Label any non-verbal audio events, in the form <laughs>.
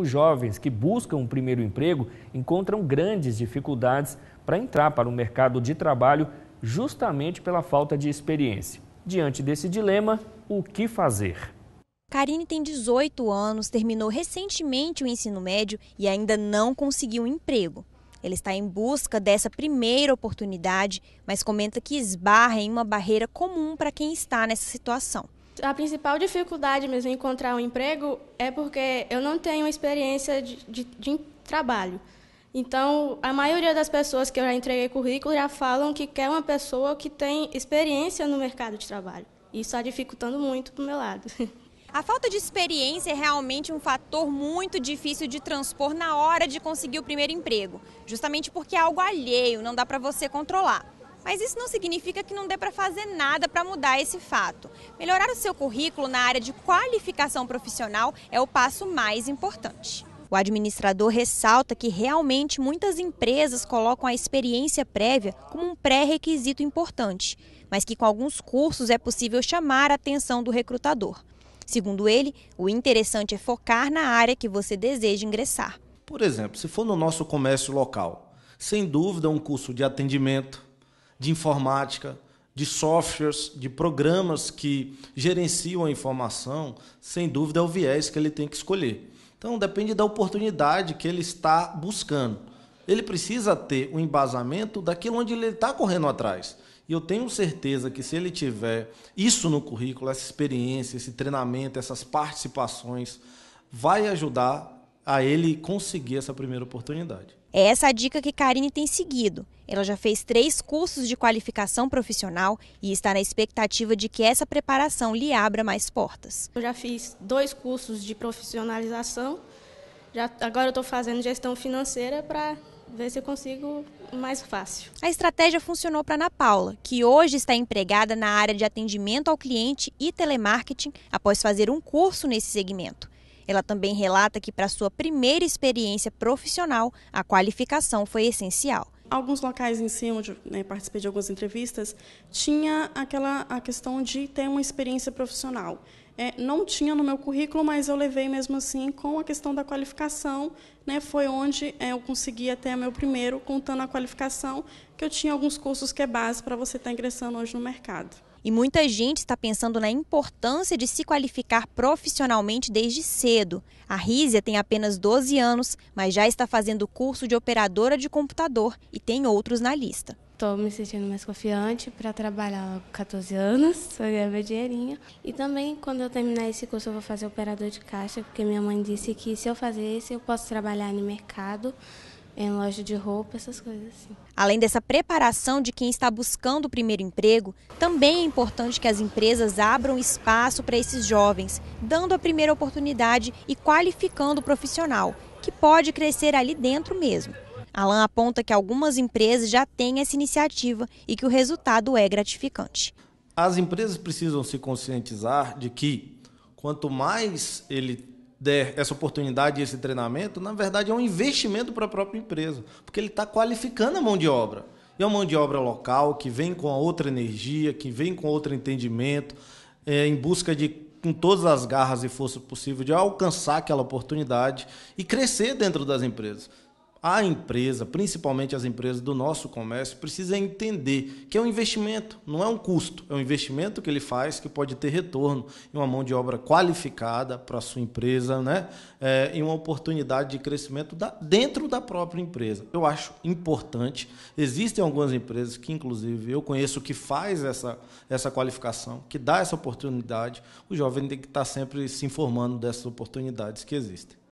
os jovens que buscam um primeiro emprego encontram grandes dificuldades para entrar para o mercado de trabalho justamente pela falta de experiência. Diante desse dilema, o que fazer? Karine tem 18 anos, terminou recentemente o ensino médio e ainda não conseguiu um emprego. Ele está em busca dessa primeira oportunidade, mas comenta que esbarra em uma barreira comum para quem está nessa situação a principal dificuldade mesmo em encontrar um emprego é porque eu não tenho experiência de, de, de trabalho. Então, a maioria das pessoas que eu já entreguei currículo já falam que quer uma pessoa que tem experiência no mercado de trabalho. Isso está dificultando muito para o meu lado. <laughs> A falta de experiência é realmente um fator muito difícil de transpor na hora de conseguir o primeiro emprego, justamente porque é algo alheio, não dá para você controlar. Mas isso não significa que não dê para fazer nada para mudar esse fato. Melhorar o seu currículo na área de qualificação profissional é o passo mais importante. O administrador ressalta que realmente muitas empresas colocam a experiência prévia como um pré-requisito importante, mas que com alguns cursos é possível chamar a atenção do recrutador. Segundo ele, o interessante é focar na área que você deseja ingressar. Por exemplo, se for no nosso comércio local, sem dúvida um curso de atendimento, de informática, de softwares, de programas que gerenciam a informação, sem dúvida é o viés que ele tem que escolher. Então depende da oportunidade que ele está buscando. Ele precisa ter um embasamento daquilo onde ele está correndo atrás. E eu tenho certeza que se ele tiver isso no currículo, essa experiência, esse treinamento, essas participações, vai ajudar a ele conseguir essa primeira oportunidade. É essa a dica que Karine tem seguido. Ela já fez três cursos de qualificação profissional e está na expectativa de que essa preparação lhe abra mais portas. Eu já fiz dois cursos de profissionalização, já, agora estou fazendo gestão financeira para ver se eu consigo mais fácil. A estratégia funcionou para Ana Paula, que hoje está empregada na área de atendimento ao cliente e telemarketing após fazer um curso nesse segmento. Ela também relata que para sua primeira experiência profissional, a qualificação foi essencial alguns locais em si, onde né, participei de algumas entrevistas, tinha aquela a questão de ter uma experiência profissional. É, não tinha no meu currículo, mas eu levei mesmo assim com a questão da qualificação. Né, foi onde é, eu consegui até meu primeiro, contando a qualificação, que eu tinha alguns cursos que é base para você estar tá ingressando hoje no mercado. E muita gente está pensando na importância de se qualificar profissionalmente desde cedo. A Rízia tem apenas 12 anos, mas já está fazendo curso de operadora de computador e tem outros na lista. Estou me sentindo mais confiante para trabalhar há 14 anos, só ganhar meu dinheirinho. E também, quando eu terminar esse curso, eu vou fazer operador de caixa, porque minha mãe disse que se eu fazer esse, eu posso trabalhar no mercado em loja de roupa, essas coisas assim. Além dessa preparação de quem está buscando o primeiro emprego, também é importante que as empresas abram espaço para esses jovens, dando a primeira oportunidade e qualificando o profissional, que pode crescer ali dentro mesmo. Alan aponta que algumas empresas já têm essa iniciativa e que o resultado é gratificante. As empresas precisam se conscientizar de que quanto mais ele der essa oportunidade, esse treinamento, na verdade é um investimento para a própria empresa, porque ele está qualificando a mão de obra. E é uma mão de obra local que vem com outra energia, que vem com outro entendimento, é, em busca de, com todas as garras e forças possível de alcançar aquela oportunidade e crescer dentro das empresas a empresa, principalmente as empresas do nosso comércio, precisa entender que é um investimento, não é um custo, é um investimento que ele faz que pode ter retorno em uma mão de obra qualificada para a sua empresa, né? É, e uma oportunidade de crescimento da, dentro da própria empresa. Eu acho importante. Existem algumas empresas que, inclusive, eu conheço que faz essa, essa qualificação, que dá essa oportunidade. O jovem tem que estar sempre se informando dessas oportunidades que existem.